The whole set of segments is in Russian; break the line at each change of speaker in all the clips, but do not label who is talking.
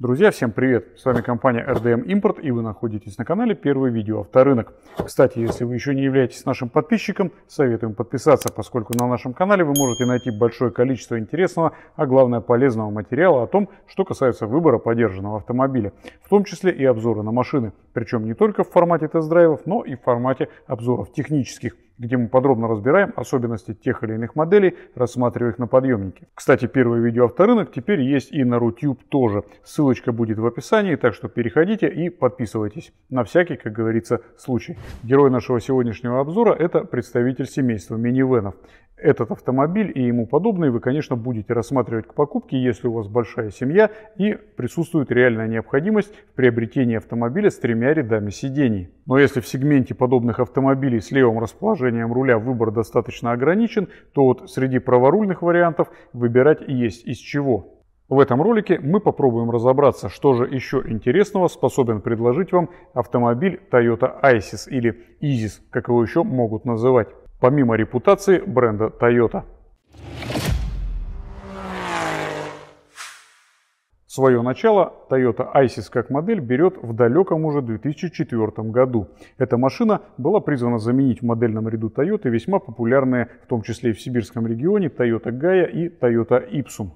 Друзья, всем привет! С вами компания RDM Import и вы находитесь на канале Первое видео авторынок. Кстати, если вы еще не являетесь нашим подписчиком, советуем подписаться, поскольку на нашем канале вы можете найти большое количество интересного, а главное полезного материала о том, что касается выбора подержанного автомобиля, в том числе и обзоры на машины, причем не только в формате тест-драйвов, но и в формате обзоров технических где мы подробно разбираем особенности тех или иных моделей, рассматривая их на подъемнике. Кстати, первое видео авторынок теперь есть и на Рутюб тоже. Ссылочка будет в описании, так что переходите и подписывайтесь. На всякий, как говорится, случай. Герой нашего сегодняшнего обзора – это представитель семейства минивенов. Этот автомобиль и ему подобные вы, конечно, будете рассматривать к покупке, если у вас большая семья и присутствует реальная необходимость в приобретении автомобиля с тремя рядами сидений. Но если в сегменте подобных автомобилей с левым расположением руля выбор достаточно ограничен, то вот среди праворульных вариантов выбирать есть из чего. В этом ролике мы попробуем разобраться, что же еще интересного способен предложить вам автомобиль Toyota Isis или Isis, как его еще могут называть, помимо репутации бренда Toyota. Свое начало Toyota Isis как модель берет в далеком уже 2004 году. Эта машина была призвана заменить в модельном ряду Toyota весьма популярные, в том числе и в сибирском регионе, Toyota Gaia и Toyota Ipsum.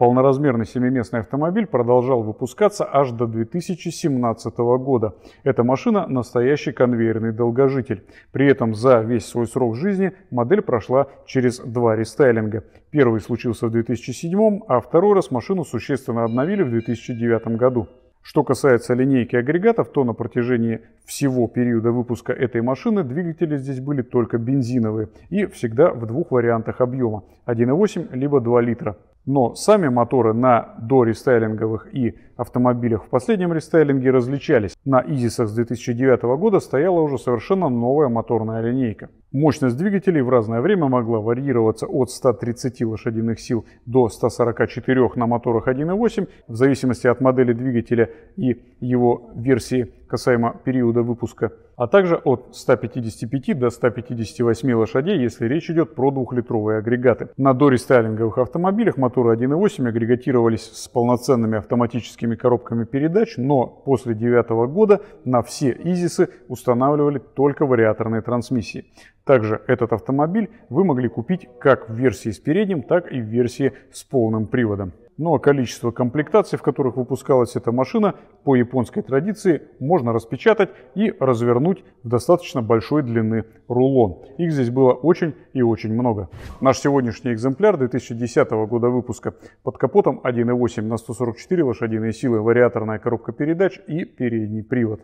Полноразмерный семиместный автомобиль продолжал выпускаться аж до 2017 года. Эта машина – настоящий конвейерный долгожитель. При этом за весь свой срок жизни модель прошла через два рестайлинга. Первый случился в 2007, а второй раз машину существенно обновили в 2009 году. Что касается линейки агрегатов, то на протяжении всего периода выпуска этой машины двигатели здесь были только бензиновые и всегда в двух вариантах объема – 1,8 либо 2 литра но сами моторы на дорестайлинговых и автомобилях в последнем рестайлинге различались. На Изисах с 2009 года стояла уже совершенно новая моторная линейка. Мощность двигателей в разное время могла варьироваться от 130 лошадиных сил до 144 на моторах 1.8 в зависимости от модели двигателя и его версии касаемо периода выпуска, а также от 155 до 158 лошадей, если речь идет про двухлитровые агрегаты. На дорестайлинговых автомобилях моторы 1.8 агрегатировались с полноценными автоматическими несколькими коробками передач, но после 2009 года на все «Изисы» устанавливали только вариаторные трансмиссии. Также этот автомобиль вы могли купить как в версии с передним, так и в версии с полным приводом но ну, а количество комплектаций, в которых выпускалась эта машина, по японской традиции можно распечатать и развернуть в достаточно большой длины рулон. Их здесь было очень и очень много. Наш сегодняшний экземпляр 2010 года выпуска под капотом 1.8 на 144 лошадиные силы, вариаторная коробка передач и передний привод.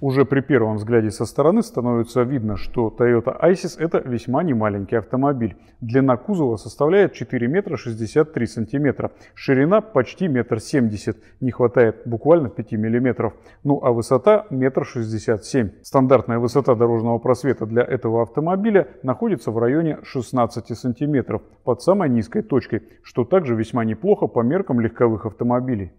Уже при первом взгляде со стороны становится видно, что Toyota Isis это весьма немаленький автомобиль. Длина кузова составляет 4 метра 63 сантиметра, ширина почти метр семьдесят, не хватает буквально 5 миллиметров, ну а высота метр шестьдесят семь. Стандартная высота дорожного просвета для этого автомобиля находится в районе 16 сантиметров под самой низкой точкой, что также весьма неплохо по меркам легковых автомобилей.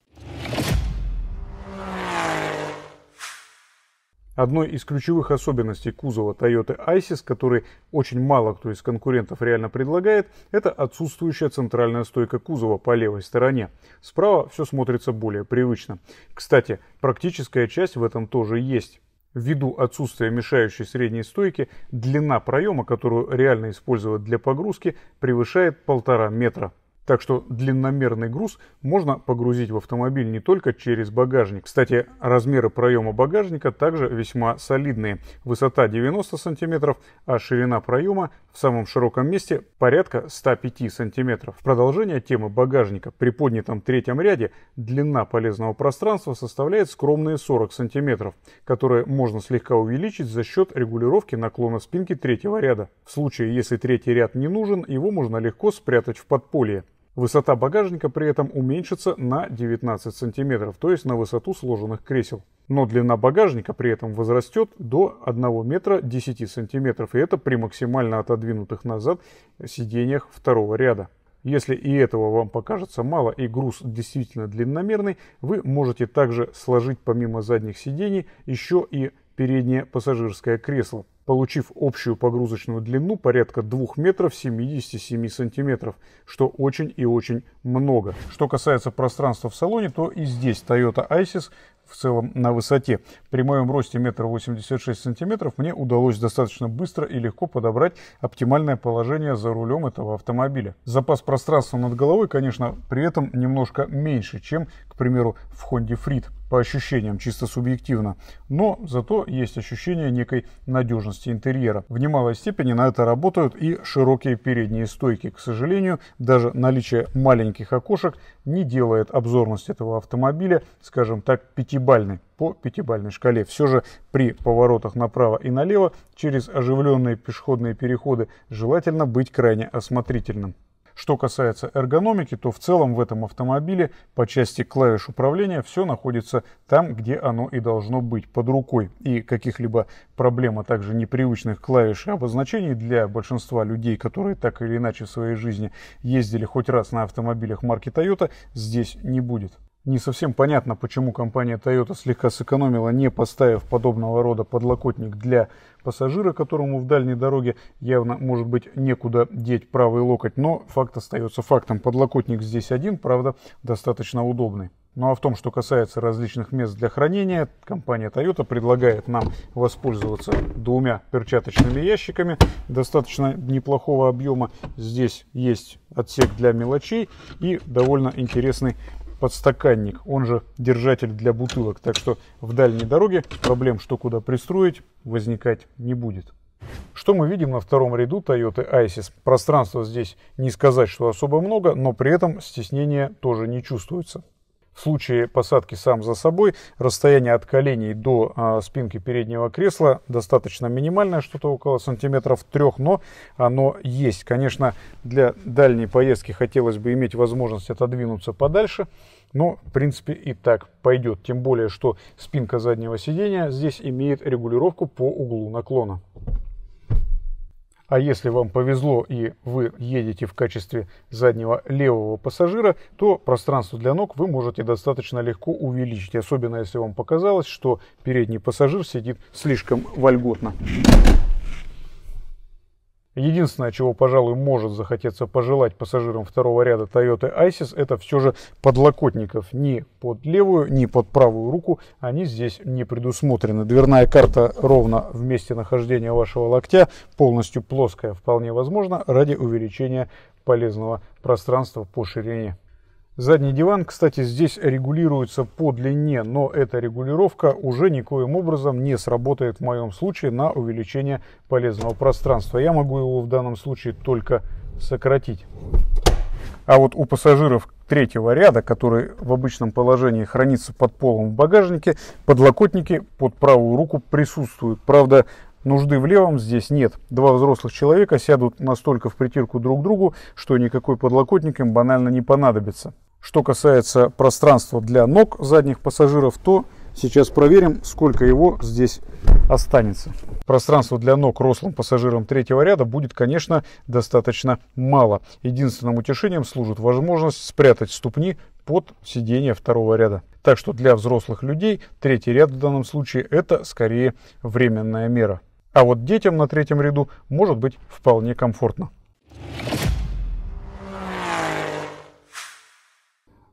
Одной из ключевых особенностей кузова Toyota Isis, который очень мало кто из конкурентов реально предлагает, это отсутствующая центральная стойка кузова по левой стороне. Справа все смотрится более привычно. Кстати, практическая часть в этом тоже есть. Ввиду отсутствия мешающей средней стойки, длина проема, которую реально использовать для погрузки, превышает полтора метра. Так что длинномерный груз можно погрузить в автомобиль не только через багажник. Кстати, размеры проема багажника также весьма солидные. Высота 90 см, а ширина проема в самом широком месте порядка 105 см. В продолжение темы багажника при поднятом третьем ряде длина полезного пространства составляет скромные 40 см, которые можно слегка увеличить за счет регулировки наклона спинки третьего ряда. В случае, если третий ряд не нужен, его можно легко спрятать в подполье. Высота багажника при этом уменьшится на 19 см, то есть на высоту сложенных кресел. Но длина багажника при этом возрастет до 1 метра 10 см, и это при максимально отодвинутых назад сиденьях второго ряда. Если и этого вам покажется мало и груз действительно длинномерный, вы можете также сложить помимо задних сидений еще и переднее пассажирское кресло получив общую погрузочную длину порядка 2 метров 77 сантиметров, что очень и очень много. Что касается пространства в салоне, то и здесь Toyota Isis в целом на высоте. При моем росте 1,86 см мне удалось достаточно быстро и легко подобрать оптимальное положение за рулем этого автомобиля. Запас пространства над головой, конечно, при этом немножко меньше, чем к примеру, в Honda Freed по ощущениям, чисто субъективно, но зато есть ощущение некой надежности интерьера. В немалой степени на это работают и широкие передние стойки. К сожалению, даже наличие маленьких окошек не делает обзорность этого автомобиля, скажем так, пятибальной по пятибальной шкале. Все же при поворотах направо и налево через оживленные пешеходные переходы желательно быть крайне осмотрительным. Что касается эргономики, то в целом в этом автомобиле по части клавиш управления все находится там, где оно и должно быть, под рукой. И каких-либо проблем, а также непривычных клавиш и обозначений для большинства людей, которые так или иначе в своей жизни ездили хоть раз на автомобилях марки Toyota, здесь не будет. Не совсем понятно, почему компания Toyota слегка сэкономила, не поставив подобного рода подлокотник для пассажира, которому в дальней дороге явно, может быть, некуда деть правый локоть. Но факт остается фактом. Подлокотник здесь один, правда, достаточно удобный. Ну а в том, что касается различных мест для хранения, компания Toyota предлагает нам воспользоваться двумя перчаточными ящиками достаточно неплохого объема. Здесь есть отсек для мелочей и довольно интересный подстаканник, он же держатель для бутылок. Так что в дальней дороге проблем, что куда пристроить, возникать не будет. Что мы видим на втором ряду Toyota Isis? Пространства здесь не сказать, что особо много, но при этом стеснение тоже не чувствуется в случае посадки сам за собой расстояние от коленей до а, спинки переднего кресла достаточно минимальное, что-то около сантиметров трех, но оно есть. Конечно, для дальней поездки хотелось бы иметь возможность отодвинуться подальше, но в принципе и так пойдет. Тем более, что спинка заднего сидения здесь имеет регулировку по углу наклона. А если вам повезло и вы едете в качестве заднего левого пассажира, то пространство для ног вы можете достаточно легко увеличить, особенно если вам показалось, что передний пассажир сидит слишком вольготно. Единственное, чего, пожалуй, может захотеться пожелать пассажирам второго ряда Toyota Isis, это все же подлокотников. Ни под левую, ни под правую руку они здесь не предусмотрены. Дверная карта ровно в месте нахождения вашего локтя, полностью плоская, вполне возможно, ради увеличения полезного пространства по ширине Задний диван, кстати, здесь регулируется по длине, но эта регулировка уже никоим образом не сработает в моем случае на увеличение полезного пространства. Я могу его в данном случае только сократить. А вот у пассажиров третьего ряда, который в обычном положении хранится под полом в багажнике, подлокотники под правую руку присутствуют. Правда, нужды в левом здесь нет. Два взрослых человека сядут настолько в притирку друг к другу, что никакой подлокотник им банально не понадобится. Что касается пространства для ног задних пассажиров, то сейчас проверим, сколько его здесь останется. Пространство для ног рослым пассажирам третьего ряда будет, конечно, достаточно мало. Единственным утешением служит возможность спрятать ступни под сиденье второго ряда. Так что для взрослых людей третий ряд в данном случае это скорее временная мера. А вот детям на третьем ряду может быть вполне комфортно.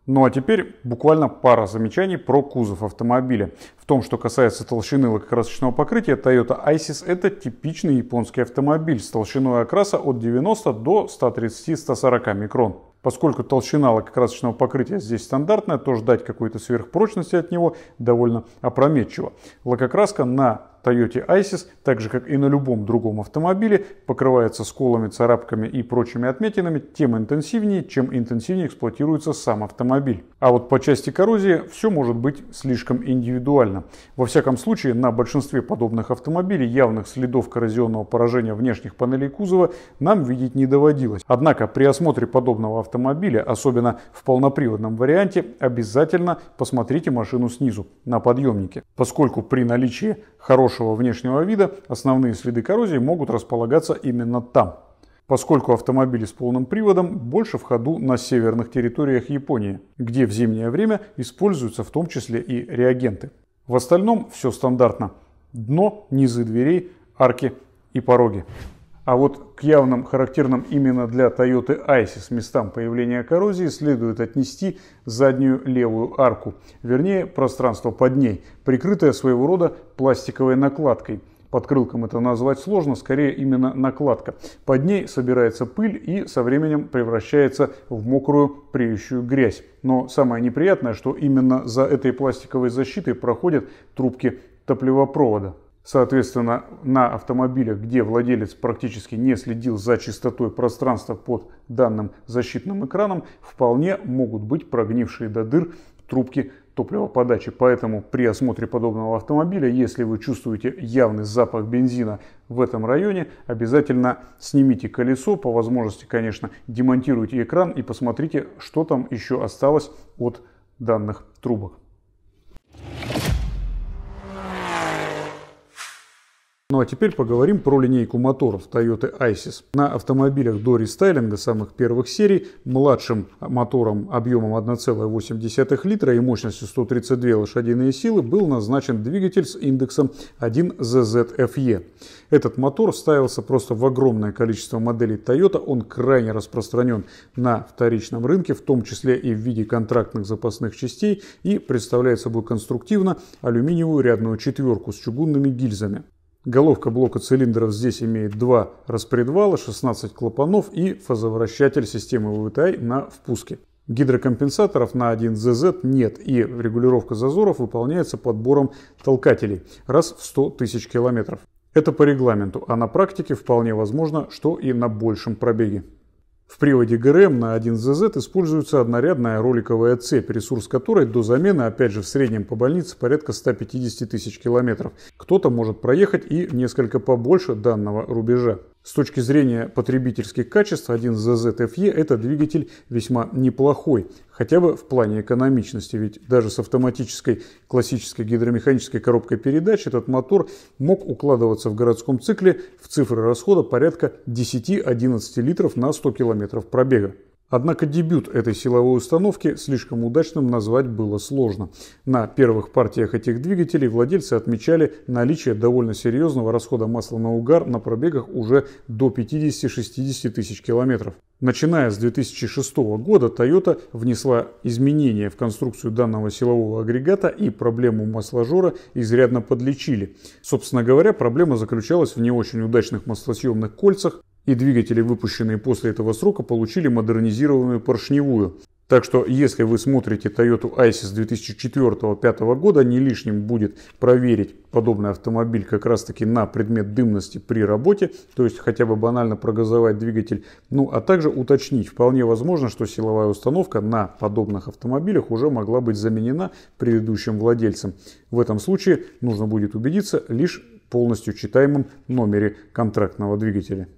Ну а теперь буквально пара замечаний про кузов автомобиля. В том, что касается толщины лакокрасочного покрытия, Toyota Isis это типичный японский автомобиль с толщиной окраса от 90 до 130-140 микрон. Поскольку толщина лакокрасочного покрытия здесь стандартная, то ждать какой-то сверхпрочности от него довольно опрометчиво. Лакокраска на Toyota Isis, так же как и на любом другом автомобиле, покрывается сколами, царапками и прочими отметинами тем интенсивнее, чем интенсивнее эксплуатируется сам автомобиль. А вот по части коррозии все может быть слишком индивидуально. Во всяком случае, на большинстве подобных автомобилей явных следов коррозионного поражения внешних панелей кузова нам видеть не доводилось. Однако при осмотре подобного автомобиля, особенно в полноприводном варианте, обязательно посмотрите машину снизу, на подъемнике, поскольку при наличии хорошего внешнего вида, основные следы коррозии могут располагаться именно там, поскольку автомобили с полным приводом больше в ходу на северных территориях Японии, где в зимнее время используются в том числе и реагенты. В остальном все стандартно. Дно, низы дверей, арки и пороги. А вот к явным, характерным именно для Toyota Isis местам появления коррозии следует отнести заднюю левую арку, вернее пространство под ней, прикрытое своего рода пластиковой накладкой. Под крылком это назвать сложно, скорее именно накладка. Под ней собирается пыль и со временем превращается в мокрую преющую грязь. Но самое неприятное, что именно за этой пластиковой защитой проходят трубки топливопровода. Соответственно, на автомобилях, где владелец практически не следил за чистотой пространства под данным защитным экраном, вполне могут быть прогнившие до дыр трубки топливоподачи. Поэтому при осмотре подобного автомобиля, если вы чувствуете явный запах бензина в этом районе, обязательно снимите колесо, по возможности, конечно, демонтируйте экран и посмотрите, что там еще осталось от данных трубок. Ну а теперь поговорим про линейку моторов Toyota Isis. На автомобилях до рестайлинга самых первых серий младшим мотором объемом 1,8 литра и мощностью 132 лошадиные силы был назначен двигатель с индексом 1ZZFE. Этот мотор ставился просто в огромное количество моделей Toyota, он крайне распространен на вторичном рынке, в том числе и в виде контрактных запасных частей и представляет собой конструктивно алюминиевую рядную четверку с чугунными гильзами. Головка блока цилиндров здесь имеет два распредвала, 16 клапанов и фазовращатель системы ВТИ на впуске. Гидрокомпенсаторов на 1ZZ нет, и регулировка зазоров выполняется подбором толкателей раз в 100 тысяч километров. Это по регламенту, а на практике вполне возможно, что и на большем пробеге. В приводе ГРМ на 1ЗЗ используется однорядная роликовая цепь, ресурс которой до замены, опять же, в среднем по больнице порядка 150 тысяч километров. Кто-то может проехать и несколько побольше данного рубежа. С точки зрения потребительских качеств 1 ZZFE это двигатель весьма неплохой, хотя бы в плане экономичности, ведь даже с автоматической классической гидромеханической коробкой передач этот мотор мог укладываться в городском цикле в цифры расхода порядка 10-11 литров на 100 км пробега. Однако дебют этой силовой установки слишком удачным назвать было сложно. На первых партиях этих двигателей владельцы отмечали наличие довольно серьезного расхода масла на угар на пробегах уже до 50-60 тысяч километров. Начиная с 2006 года Toyota внесла изменения в конструкцию данного силового агрегата и проблему масложора изрядно подлечили. Собственно говоря, проблема заключалась в не очень удачных маслосъемных кольцах, и двигатели, выпущенные после этого срока, получили модернизированную поршневую. Так что, если вы смотрите Toyota Isis 2004-2005 года, не лишним будет проверить подобный автомобиль как раз таки на предмет дымности при работе, то есть хотя бы банально прогазовать двигатель, ну а также уточнить, вполне возможно, что силовая установка на подобных автомобилях уже могла быть заменена предыдущим владельцем. В этом случае нужно будет убедиться лишь полностью читаемом номере контрактного двигателя.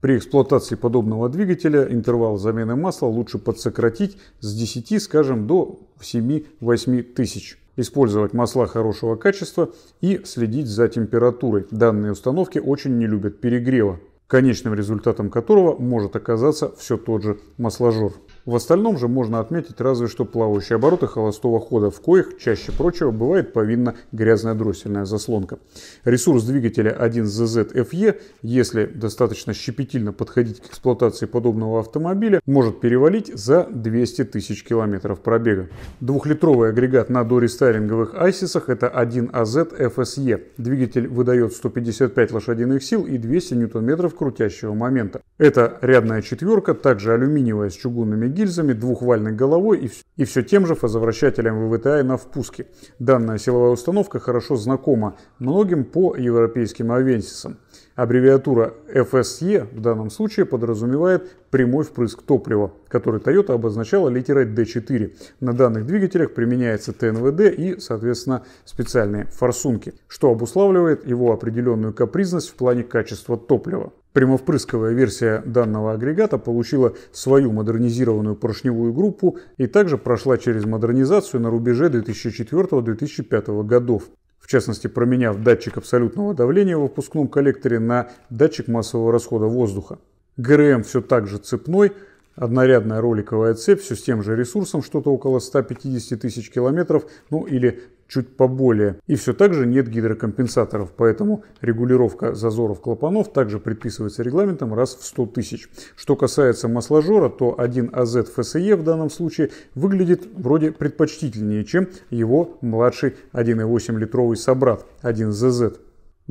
При эксплуатации подобного двигателя интервал замены масла лучше подсократить с 10, скажем, до 7-8 тысяч. Использовать масла хорошего качества и следить за температурой. Данные установки очень не любят перегрева, конечным результатом которого может оказаться все тот же масложор. В остальном же можно отметить разве что плавающие обороты холостого хода, в коих, чаще прочего, бывает повинна грязная дроссельная заслонка. Ресурс двигателя 1ZZFE, если достаточно щепетильно подходить к эксплуатации подобного автомобиля, может перевалить за 200 тысяч километров пробега. Двухлитровый агрегат на дорестайлинговых айсисах это 1AZ-FSE. А Двигатель выдает 155 лошадиных сил и 200 ньютон-метров крутящего момента. Это рядная четверка, также алюминиевая с чугунными гильзами, двухвальной головой и, и все тем же фазовращателем ВВТА на впуске. Данная силовая установка хорошо знакома многим по европейским авенсисам – Аббревиатура FSE в данном случае подразумевает прямой впрыск топлива, который Toyota обозначала литерой D4. На данных двигателях применяется ТНВД и, соответственно, специальные форсунки, что обуславливает его определенную капризность в плане качества топлива. Прямовпрысковая версия данного агрегата получила свою модернизированную поршневую группу и также прошла через модернизацию на рубеже 2004-2005 годов в частности променяв датчик абсолютного давления в выпускном коллекторе на датчик массового расхода воздуха. ГРМ все так же цепной – однорядная роликовая цепь, все с тем же ресурсом, что-то около 150 тысяч километров, ну или чуть поболее. И все так же нет гидрокомпенсаторов, поэтому регулировка зазоров клапанов также предписывается регламентом раз в 100 тысяч. Что касается масложора, то 1 АЗ ФСЕ в данном случае выглядит вроде предпочтительнее, чем его младший 1,8 литровый собрат 1 ЗЗ.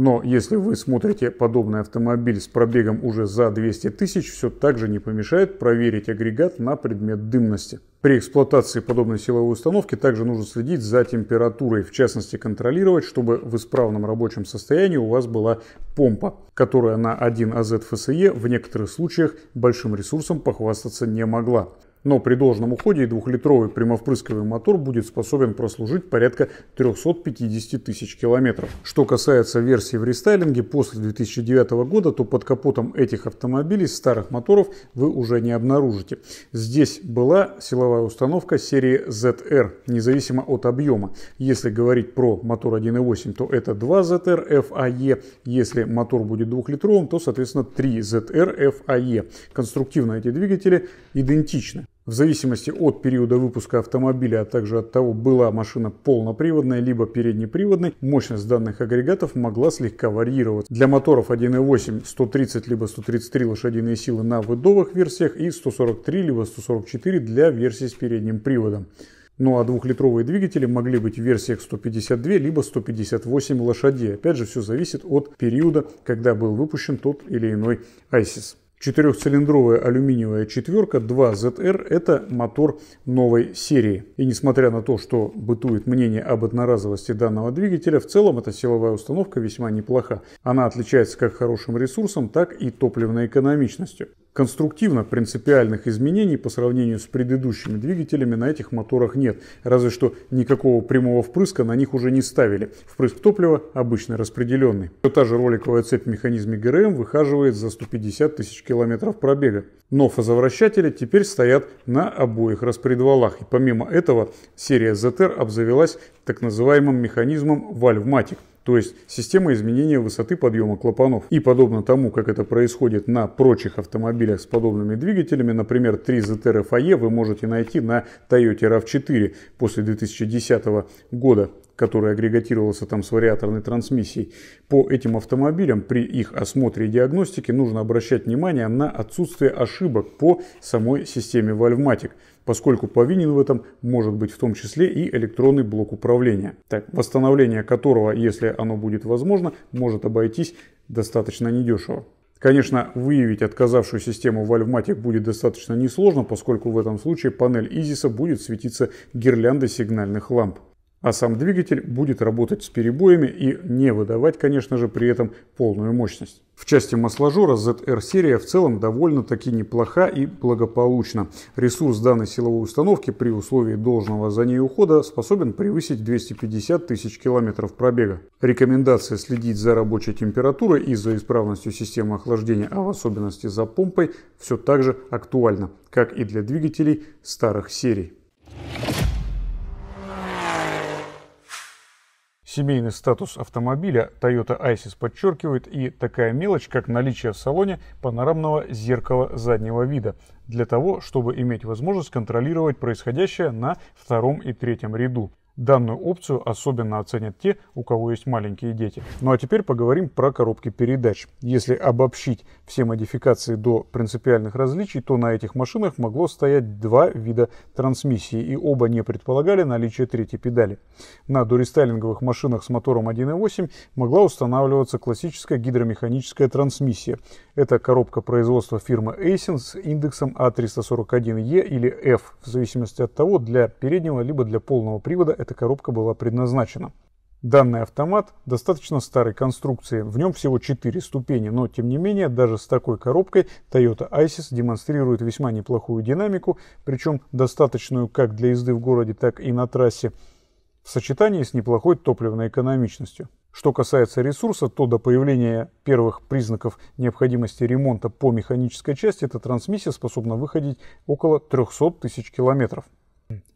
Но если вы смотрите подобный автомобиль с пробегом уже за 200 тысяч, все так же не помешает проверить агрегат на предмет дымности. При эксплуатации подобной силовой установки также нужно следить за температурой, в частности контролировать, чтобы в исправном рабочем состоянии у вас была помпа, которая на 1 АЗ ФСЕ в некоторых случаях большим ресурсом похвастаться не могла но при должном уходе двухлитровый прямовпрысковый мотор будет способен прослужить порядка 350 тысяч километров. Что касается версии в рестайлинге после 2009 года, то под капотом этих автомобилей старых моторов вы уже не обнаружите. Здесь была силовая установка серии ZR, независимо от объема. Если говорить про мотор 1.8, то это 2 ZR FAE. Если мотор будет двухлитровым, то, соответственно, 3 ZR FAE. Конструктивно эти двигатели идентичны в зависимости от периода выпуска автомобиля, а также от того, была машина полноприводная либо переднеприводной, мощность данных агрегатов могла слегка варьироваться. Для моторов 1.8 130 либо 133 лошадиные силы на выдовых версиях и 143 либо 144 для версии с передним приводом. Ну а двухлитровые двигатели могли быть в версиях 152 либо 158 лошадей. Опять же, все зависит от периода, когда был выпущен тот или иной ISIS. Четырехцилиндровая алюминиевая четверка 2ZR – это мотор новой серии. И несмотря на то, что бытует мнение об одноразовости данного двигателя, в целом эта силовая установка весьма неплоха. Она отличается как хорошим ресурсом, так и топливной экономичностью конструктивно принципиальных изменений по сравнению с предыдущими двигателями на этих моторах нет. Разве что никакого прямого впрыска на них уже не ставили. Впрыск топлива обычно распределенный. Все та же роликовая цепь в механизме ГРМ выхаживает за 150 тысяч километров пробега. Но фазовращатели теперь стоят на обоих распредвалах. И помимо этого серия ZR обзавелась так называемым механизмом вальвматик, то есть система изменения высоты подъема клапанов. И подобно тому, как это происходит на прочих автомобилях с подобными двигателями, например, 3 ZR FAE вы можете найти на Toyota RAV4 после 2010 года который агрегатировался там с вариаторной трансмиссией, по этим автомобилям при их осмотре и диагностике нужно обращать внимание на отсутствие ошибок по самой системе Valvematic, поскольку повинен в этом может быть в том числе и электронный блок управления, так, восстановление которого, если оно будет возможно, может обойтись достаточно недешево. Конечно, выявить отказавшую систему Valvematic будет достаточно несложно, поскольку в этом случае панель Изиса будет светиться гирляндой сигнальных ламп а сам двигатель будет работать с перебоями и не выдавать, конечно же, при этом полную мощность. В части масложора ZR-серия в целом довольно-таки неплоха и благополучна. Ресурс данной силовой установки при условии должного за ней ухода способен превысить 250 тысяч километров пробега. Рекомендация следить за рабочей температурой и за исправностью системы охлаждения, а в особенности за помпой, все так же актуальна, как и для двигателей старых серий. Семейный статус автомобиля Toyota Isis подчеркивает и такая мелочь, как наличие в салоне панорамного зеркала заднего вида, для того, чтобы иметь возможность контролировать происходящее на втором и третьем ряду. Данную опцию особенно оценят те, у кого есть маленькие дети. Ну а теперь поговорим про коробки передач. Если обобщить все модификации до принципиальных различий, то на этих машинах могло стоять два вида трансмиссии, и оба не предполагали наличие третьей педали. На дорестайлинговых машинах с мотором 1.8 могла устанавливаться классическая гидромеханическая трансмиссия. Это коробка производства фирмы Aisin с индексом A341E а или F, в зависимости от того, для переднего либо для полного привода это эта коробка была предназначена. Данный автомат достаточно старой конструкции, в нем всего 4 ступени, но тем не менее даже с такой коробкой Toyota Isis демонстрирует весьма неплохую динамику, причем достаточную как для езды в городе, так и на трассе, в сочетании с неплохой топливной экономичностью. Что касается ресурса, то до появления первых признаков необходимости ремонта по механической части эта трансмиссия способна выходить около 300 тысяч километров.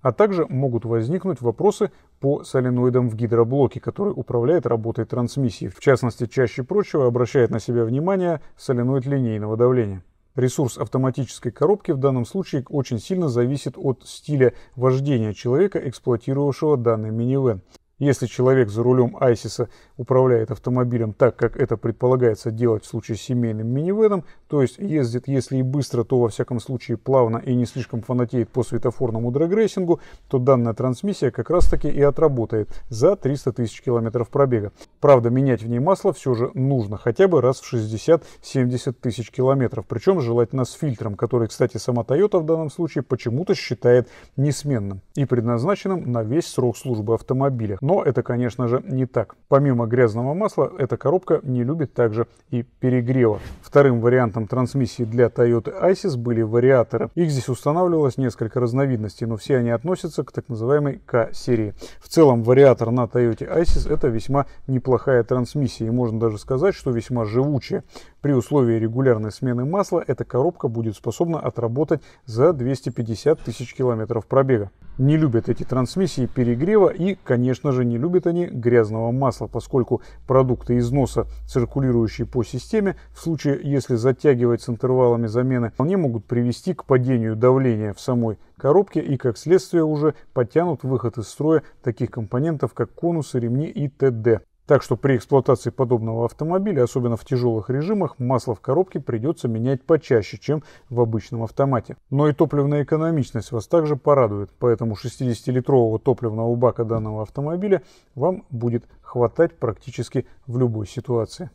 А также могут возникнуть вопросы по соленоидам в гидроблоке, который управляет работой трансмиссии. В частности, чаще прочего обращает на себя внимание соленоид линейного давления. Ресурс автоматической коробки в данном случае очень сильно зависит от стиля вождения человека, эксплуатировавшего данный минивэн. Если человек за рулем Айсиса управляет автомобилем так, как это предполагается делать в случае с семейным минивеном, то есть ездит, если и быстро, то во всяком случае плавно и не слишком фанатеет по светофорному драгрейсингу, то данная трансмиссия как раз таки и отработает за 300 тысяч километров пробега. Правда, менять в ней масло все же нужно хотя бы раз в 60-70 тысяч километров, причем желательно с фильтром, который, кстати, сама Toyota в данном случае почему-то считает несменным и предназначенным на весь срок службы автомобиля. Но но это, конечно же, не так. Помимо грязного масла, эта коробка не любит также и перегрева. Вторым вариантом трансмиссии для Toyota Isis были вариаторы. Их здесь устанавливалось несколько разновидностей, но все они относятся к так называемой К-серии. В целом, вариатор на Toyota Isis это весьма неплохая трансмиссия, и можно даже сказать, что весьма живучая. При условии регулярной смены масла эта коробка будет способна отработать за 250 тысяч километров пробега. Не любят эти трансмиссии перегрева и, конечно же, не любят они грязного масла, поскольку продукты износа, циркулирующие по системе, в случае, если затягивать с интервалами замены, вполне могут привести к падению давления в самой коробке и, как следствие, уже подтянут выход из строя таких компонентов, как конусы, ремни и т.д. Так что при эксплуатации подобного автомобиля, особенно в тяжелых режимах, масло в коробке придется менять почаще, чем в обычном автомате. Но и топливная экономичность вас также порадует, поэтому 60-литрового топливного бака данного автомобиля вам будет хватать практически в любой ситуации.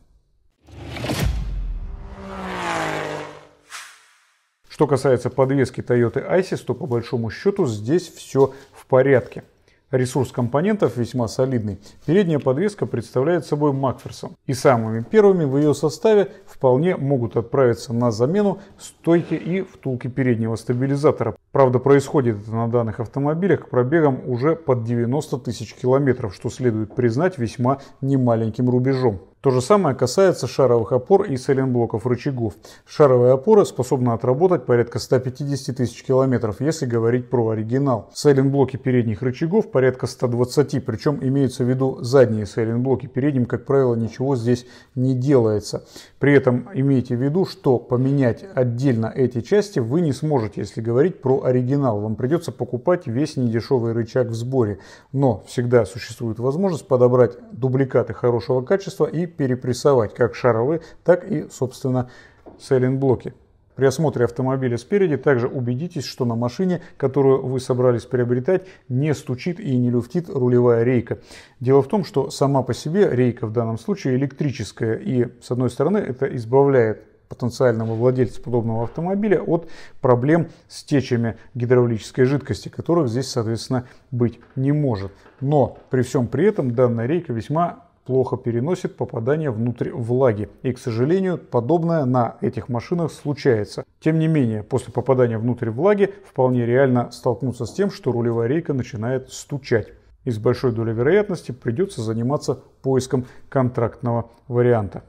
Что касается подвески Toyota Isis, то по большому счету здесь все в порядке. Ресурс компонентов весьма солидный. Передняя подвеска представляет собой Макферсон. И самыми первыми в ее составе вполне могут отправиться на замену стойки и втулки переднего стабилизатора. Правда, происходит это на данных автомобилях пробегом уже под 90 тысяч километров, что следует признать весьма немаленьким рубежом. То же самое касается шаровых опор и сайлентблоков рычагов. Шаровые опоры способны отработать порядка 150 тысяч километров, если говорить про оригинал. Сайлентблоки передних рычагов порядка 120, причем имеются в виду задние сайлентблоки. Передним, как правило, ничего здесь не делается. При этом имейте в виду, что поменять отдельно эти части вы не сможете, если говорить про оригинал. Вам придется покупать весь недешевый рычаг в сборе. Но всегда существует возможность подобрать дубликаты хорошего качества и перепрессовать как шаровые, так и, собственно, сайлентблоки. При осмотре автомобиля спереди также убедитесь, что на машине, которую вы собрались приобретать, не стучит и не люфтит рулевая рейка. Дело в том, что сама по себе рейка в данном случае электрическая и, с одной стороны, это избавляет потенциального владельца подобного автомобиля от проблем с течами гидравлической жидкости, которых здесь, соответственно, быть не может. Но при всем при этом данная рейка весьма плохо переносит попадание внутрь влаги. И, к сожалению, подобное на этих машинах случается. Тем не менее, после попадания внутрь влаги вполне реально столкнуться с тем, что рулевая рейка начинает стучать. И с большой долей вероятности придется заниматься поиском контрактного варианта.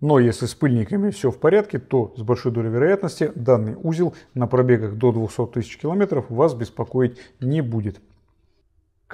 Но если с пыльниками все в порядке, то с большой долей вероятности данный узел на пробегах до 200 тысяч километров вас беспокоить не будет.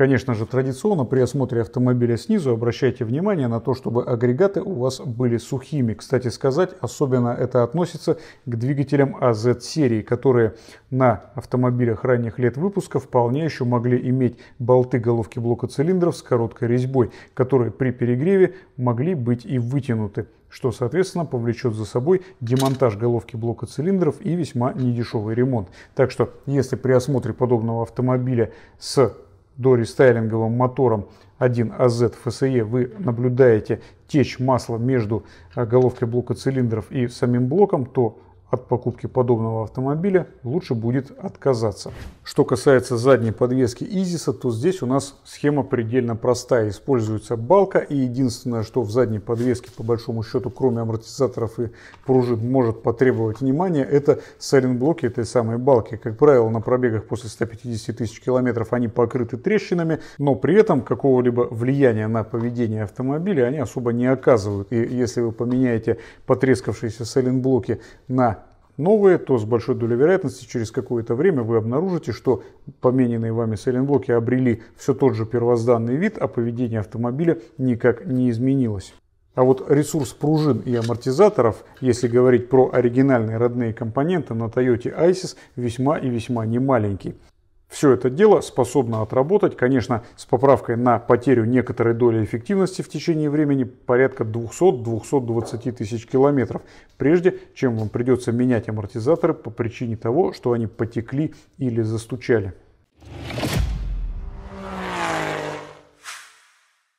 Конечно же, традиционно при осмотре автомобиля снизу обращайте внимание на то, чтобы агрегаты у вас были сухими. Кстати сказать, особенно это относится к двигателям AZ-серии, а которые на автомобилях ранних лет выпуска вполне еще могли иметь болты головки блока цилиндров с короткой резьбой, которые при перегреве могли быть и вытянуты что, соответственно, повлечет за собой демонтаж головки блока цилиндров и весьма недешевый ремонт. Так что, если при осмотре подобного автомобиля с до дорестайлинговым мотором 1AZ FSE а вы наблюдаете течь масла между а, головкой блока цилиндров и самим блоком, то от покупки подобного автомобиля лучше будет отказаться. Что касается задней подвески Изиса, то здесь у нас схема предельно простая. Используется балка и единственное, что в задней подвеске по большому счету, кроме амортизаторов и пружин, может потребовать внимания, это сайлентблоки этой самой балки. Как правило, на пробегах после 150 тысяч километров они покрыты трещинами, но при этом какого-либо влияния на поведение автомобиля они особо не оказывают. И если вы поменяете потрескавшиеся сайлентблоки на новые, то с большой долей вероятности через какое-то время вы обнаружите, что помененные вами сайлентблоки обрели все тот же первозданный вид, а поведение автомобиля никак не изменилось. А вот ресурс пружин и амортизаторов, если говорить про оригинальные родные компоненты на Toyota Isis, весьма и весьма немаленький. Все это дело способно отработать, конечно, с поправкой на потерю некоторой доли эффективности в течение времени порядка 200-220 тысяч километров, прежде чем вам придется менять амортизаторы по причине того, что они потекли или застучали.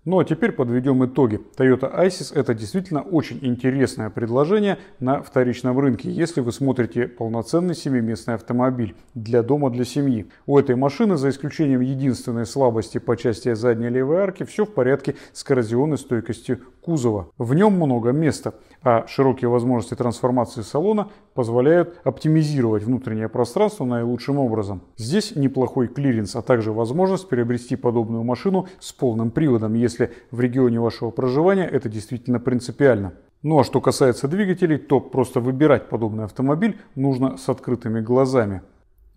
Ну а теперь подведем итоги. Toyota Isis это действительно очень интересное предложение на вторичном рынке, если вы смотрите полноценный семиместный автомобиль для дома, для семьи. У этой машины, за исключением единственной слабости по части задней левой арки, все в порядке с коррозионной стойкостью кузова. В нем много места, а широкие возможности трансформации салона позволяют оптимизировать внутреннее пространство наилучшим образом. Здесь неплохой клиренс, а также возможность приобрести подобную машину с полным приводом, если если в регионе вашего проживания это действительно принципиально. Ну а что касается двигателей, то просто выбирать подобный автомобиль нужно с открытыми глазами.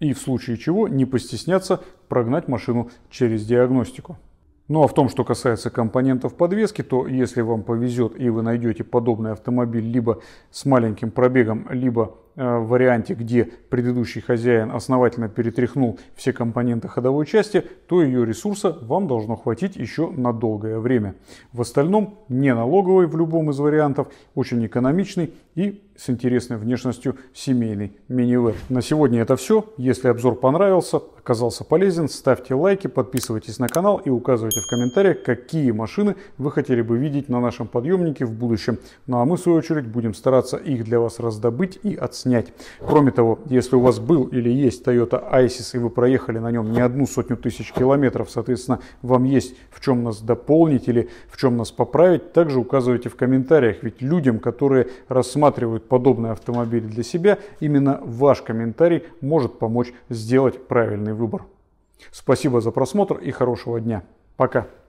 И в случае чего не постесняться прогнать машину через диагностику. Ну а в том, что касается компонентов подвески, то если вам повезет и вы найдете подобный автомобиль либо с маленьким пробегом, либо Э, варианте, где предыдущий хозяин основательно перетряхнул все компоненты ходовой части, то ее ресурса вам должно хватить еще на долгое время. В остальном не налоговый в любом из вариантов, очень экономичный и с интересной внешностью семейный минивэн. На сегодня это все. Если обзор понравился, оказался полезен, ставьте лайки, подписывайтесь на канал и указывайте в комментариях, какие машины вы хотели бы видеть на нашем подъемнике в будущем. Ну а мы, в свою очередь, будем стараться их для вас раздобыть и отстать снять. Кроме того, если у вас был или есть Toyota Isis и вы проехали на нем не одну сотню тысяч километров, соответственно, вам есть в чем нас дополнить или в чем нас поправить, также указывайте в комментариях, ведь людям, которые рассматривают подобные автомобили для себя, именно ваш комментарий может помочь сделать правильный выбор. Спасибо за просмотр и хорошего дня. Пока.